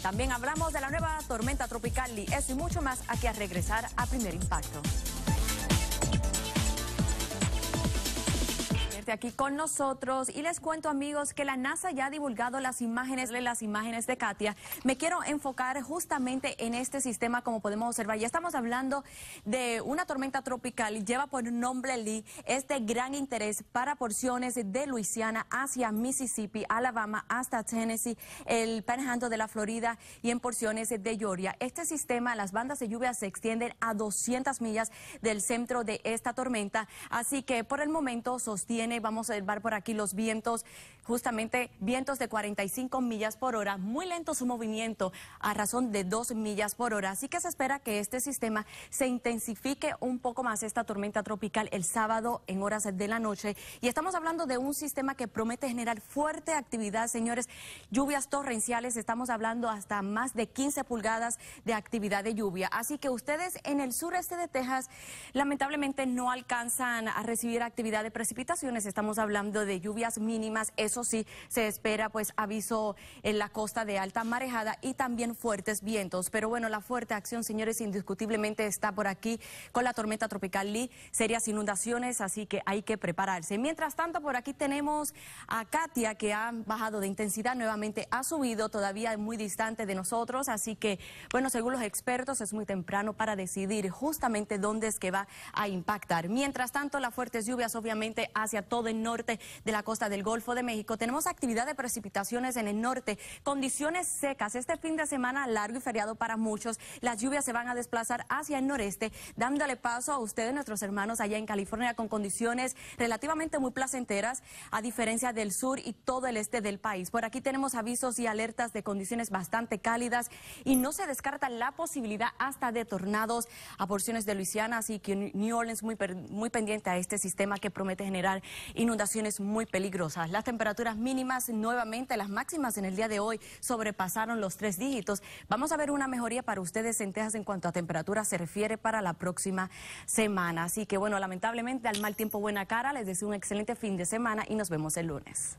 También hablamos de la nueva tormenta tropical y Eso y mucho más aquí a regresar a Primer Impacto. aquí con nosotros y les cuento amigos que la NASA ya ha divulgado las imágenes de las imágenes de Katia. Me quiero enfocar justamente en este sistema como podemos observar. Ya estamos hablando de una tormenta tropical, lleva por nombre Lee, este gran interés para porciones de Luisiana hacia Mississippi, Alabama hasta Tennessee, el Panhandle de la Florida y en porciones de Georgia. Este sistema, las bandas de lluvia se extienden a 200 millas del centro de esta tormenta, así que por el momento sostiene vamos a ver por aquí los vientos justamente vientos de 45 millas por hora, muy lento su movimiento a razón de 2 millas por hora. Así que se espera que este sistema se intensifique un poco más esta tormenta tropical el sábado en horas de la noche. Y estamos hablando de un sistema que promete generar fuerte actividad, señores. Lluvias torrenciales, estamos hablando hasta más de 15 pulgadas de actividad de lluvia. Así que ustedes en el sureste de Texas lamentablemente no alcanzan a recibir actividad de precipitaciones. Estamos hablando de lluvias mínimas. Eso sí, se espera pues aviso en la costa de alta marejada y también fuertes vientos. Pero bueno, la fuerte acción, señores, indiscutiblemente está por aquí con la tormenta tropical Lee, serias inundaciones, así que hay que prepararse. Mientras tanto, por aquí tenemos a Katia, que ha bajado de intensidad, nuevamente ha subido, todavía muy distante de nosotros, así que, bueno, según los expertos, es muy temprano para decidir justamente dónde es que va a impactar. Mientras tanto, las fuertes lluvias, obviamente, hacia todo el norte de la costa del Golfo de México, tenemos actividad de precipitaciones en el norte, condiciones secas. Este fin de semana largo y feriado para muchos, las lluvias se van a desplazar hacia el noreste, dándole paso a ustedes, nuestros hermanos allá en California, con condiciones relativamente muy placenteras, a diferencia del sur y todo el este del país. Por aquí tenemos avisos y alertas de condiciones bastante cálidas y no se descarta la posibilidad hasta de tornados a porciones de Luisiana, así que New Orleans muy, muy pendiente a este sistema que promete generar inundaciones muy peligrosas. Las temperaturas temperaturas mínimas nuevamente, las máximas en el día de hoy sobrepasaron los tres dígitos. Vamos a ver una mejoría para ustedes en Texas en cuanto a temperaturas se refiere para la próxima semana. Así que bueno, lamentablemente al mal tiempo buena cara, les deseo un excelente fin de semana y nos vemos el lunes.